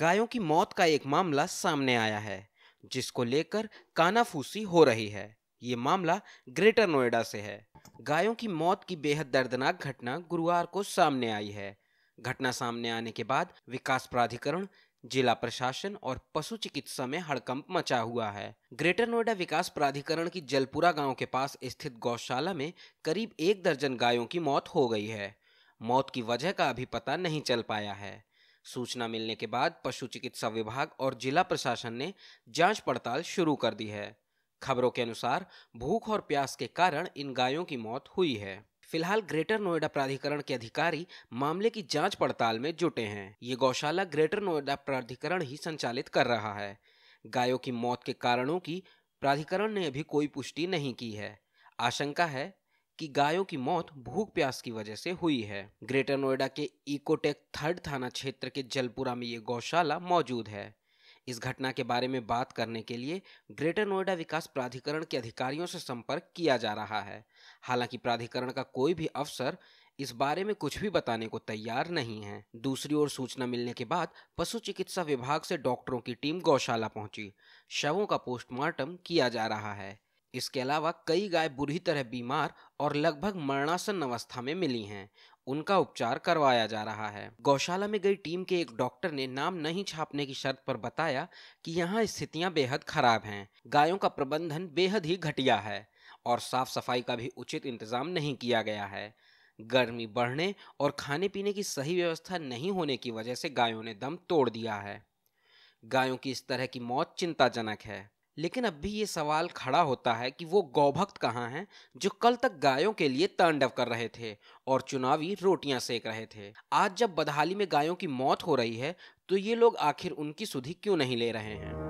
गायों की मौत का एक मामला सामने आया है जिसको लेकर कानाफूसी हो रही है ये मामला ग्रेटर नोएडा से है गायों की मौत की बेहद दर्दनाक घटना गुरुवार को सामने आई है घटना सामने आने के बाद विकास प्राधिकरण जिला प्रशासन और पशु चिकित्सा में हड़कंप मचा हुआ है ग्रेटर नोएडा विकास प्राधिकरण की जलपुरा गांव के पास स्थित गौशाला में करीब एक दर्जन गायों की मौत हो गई है मौत की वजह का अभी पता नहीं चल पाया है सूचना मिलने के बाद पशु चिकित्सा विभाग और जिला प्रशासन ने जांच पड़ताल शुरू कर दी है खबरों के अनुसार भूख और प्यास के कारण इन गायों की मौत हुई है फिलहाल ग्रेटर नोएडा प्राधिकरण के अधिकारी मामले की जांच पड़ताल में जुटे हैं ये गौशाला ग्रेटर नोएडा प्राधिकरण ही संचालित कर रहा है गायों की मौत के कारणों की प्राधिकरण ने अभी कोई पुष्टि नहीं की है आशंका है कि गायों की मौत भूख प्यास की वजह से हुई है ग्रेटर नोएडा के इकोटेक थर्ड थाना क्षेत्र के जलपुरा में ये गौशाला मौजूद है इस घटना के बारे में बात करने के लिए ग्रेटर नोएडा विकास प्राधिकरण के अधिकारियों से संपर्क किया जा रहा है हालांकि प्राधिकरण का कोई भी अफसर इस बारे में कुछ भी बताने को तैयार नहीं है दूसरी ओर सूचना मिलने के बाद पशु चिकित्सा विभाग से डॉक्टरों की टीम गौशाला पहुंची शवों का पोस्टमार्टम किया जा रहा है इसके अलावा कई गाय बुरी तरह बीमार और लगभग मरणासन अवस्था में मिली हैं उनका उपचार करवाया जा रहा है गौशाला में गई टीम के एक डॉक्टर ने नाम नहीं छापने की शर्त पर बताया कि यहाँ स्थितियाँ बेहद खराब हैं गायों का प्रबंधन बेहद ही घटिया है और साफ सफाई का भी उचित इंतजाम नहीं किया गया है गर्मी बढ़ने और खाने पीने की सही व्यवस्था नहीं होने की वजह से गायों ने दम तोड़ दिया है गायों की इस तरह की मौत चिंताजनक है लेकिन अब भी ये सवाल खड़ा होता है कि वो गौभक्त कहाँ हैं जो कल तक गायों के लिए तांडव कर रहे थे और चुनावी रोटियां सेक रहे थे आज जब बदहाली में गायों की मौत हो रही है तो ये लोग आखिर उनकी सुधी क्यों नहीं ले रहे हैं